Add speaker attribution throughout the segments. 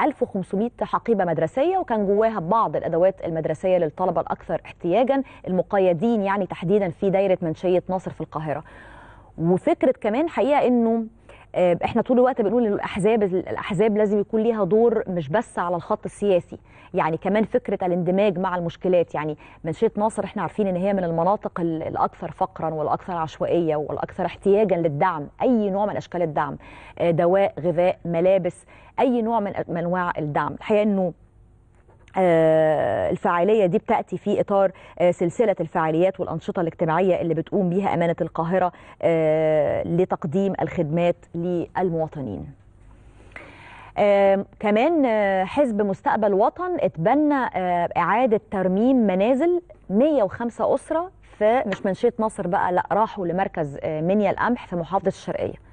Speaker 1: 1500 حقيبة مدرسية وكان جواها بعض الأدوات المدرسية للطلبة الأكثر احتياجا المقيدين يعني تحديدا في دايرة منشية ناصر في القاهرة وفكرة كمان حقيقة أنه آه، احنا طول الوقت بنقول ان الاحزاب الاحزاب لازم يكون ليها دور مش بس على الخط السياسي يعني كمان فكره الاندماج مع المشكلات يعني منشيه ناصر احنا عارفين ان هي من المناطق الاكثر فقرا والاكثر عشوائيه والاكثر احتياجا للدعم اي نوع من اشكال الدعم آه، دواء غذاء ملابس اي نوع من انواع الدعم الحقيقه انه آه، الفعاليه دي بتاتي في اطار آه، سلسله الفعاليات والانشطه الاجتماعيه اللي بتقوم بها امانه القاهره آه، لتقديم الخدمات للمواطنين آه كمان آه حزب مستقبل وطن اتبنى آه إعادة ترميم منازل 105 أسرة في مش منشية نصر بقى لا راحوا لمركز منيا القمح في محافظة الشرقية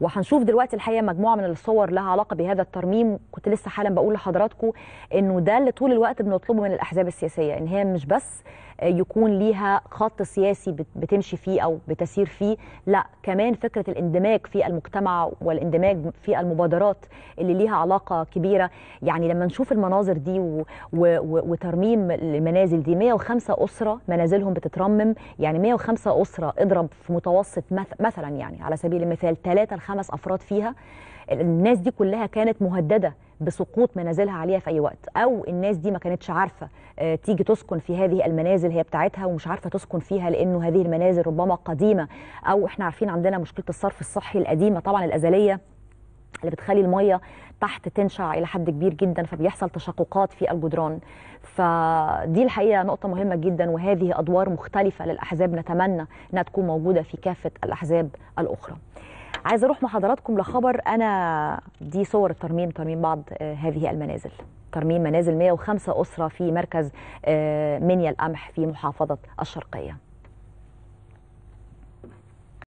Speaker 1: وهنشوف دلوقتي الحقيقه مجموعه من الصور لها علاقه بهذا الترميم كنت لسه حالا بقول لحضراتكم انه ده اللي طول الوقت بنطلبه من الاحزاب السياسيه ان هي مش بس يكون ليها خط سياسي بتمشي فيه او بتسير فيه لا كمان فكره الاندماج في المجتمع والاندماج في المبادرات اللي ليها علاقه كبيره يعني لما نشوف المناظر دي و... و... وترميم المنازل دي 105 اسره منازلهم بتترمم يعني 105 اسره اضرب في متوسط مثلا يعني على سبيل المثال 3 ل خمس افراد فيها الناس دي كلها كانت مهدده بسقوط منازلها عليها في اي وقت او الناس دي ما كانتش عارفه آه، تيجي تسكن في هذه المنازل هي بتاعتها ومش عارفه تسكن فيها لانه هذه المنازل ربما قديمه او احنا عارفين عندنا مشكله الصرف الصحي القديمه طبعا الازليه اللي بتخلي الميه تحت تنشع الى حد كبير جدا فبيحصل تشققات في الجدران فدي الحقيقه نقطه مهمه جدا وهذه ادوار مختلفه للاحزاب نتمنى انها تكون موجوده في كافه الاحزاب الاخرى عايزه اروح مع حضراتكم لخبر انا دي صور الترميم ترميم بعض آه، هذه المنازل ترميم منازل 105 اسره في مركز آه، منيا القمح في محافظه الشرقيه